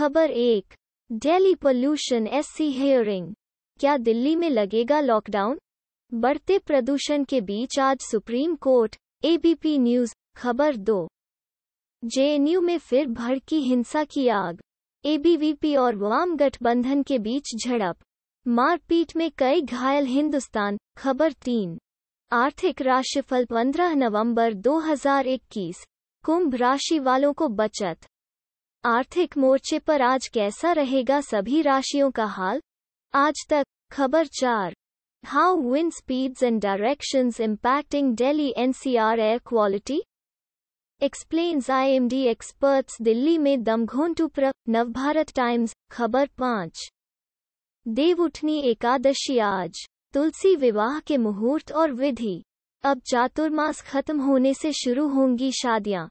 खबर एक Delhi pollution SC hearing क्या दिल्ली में लगेगा लॉकडाउन बढ़ते प्रदूषण के बीच आज सुप्रीम कोर्ट एबीपी न्यूज खबर दो जेएनयू में फिर भड़की हिंसा की आग एबीवीपी और वाम गठबंधन के बीच झड़प मारपीट में कई घायल हिंदुस्तान खबर तीन आर्थिक राशिफल 15 नवंबर 2021 कुंभ राशि वालों को बचत आर्थिक मोर्चे पर आज कैसा रहेगा सभी राशियों का हाल आज तक खबर चार how wind speeds and directions impacting daily NCR air quality explains IMD experts Delhi में दमघोंटू प्र नवभारत टाइम्स खबर पाँच देव उठनी एकादशी आज तुलसी विवाह के मुहूर्त और विधि अब चातुर्मास खत्म होने से शुरू होंगी शादियां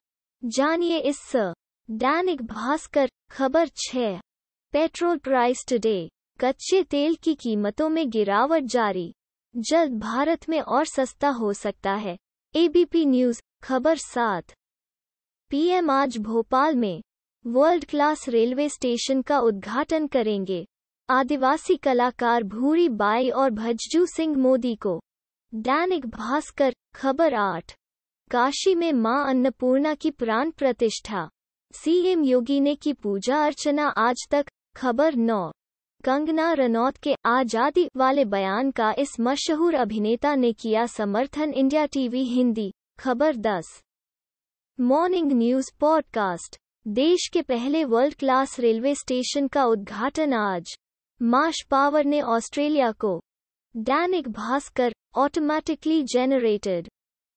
जानिए इस दैनिक भास्कर खबर छः पेट्रोल प्राइस टुडे कच्चे तेल की कीमतों में गिरावट जारी जल्द भारत में और सस्ता हो सकता है एबीपी न्यूज खबर सात पीएम आज भोपाल में वर्ल्ड क्लास रेलवे स्टेशन का उद्घाटन करेंगे आदिवासी कलाकार भूरी बाई और भज्जू सिंह मोदी को दैनिक भास्कर खबर आठ काशी में मां अन्नपूर्णा की प्राण प्रतिष्ठा सीएम योगी ने की पूजा अर्चना आज तक खबर नौ कंगना रनौत के आजादी वाले बयान का इस मशहूर अभिनेता ने किया समर्थन इंडिया टीवी हिंदी खबर 10 मॉर्निंग न्यूज पॉडकास्ट देश के पहले वर्ल्ड क्लास रेलवे स्टेशन का उद्घाटन आज माश पावर ने ऑस्ट्रेलिया को दैनिक भास्कर ऑटोमैटिकली जेनरेटेड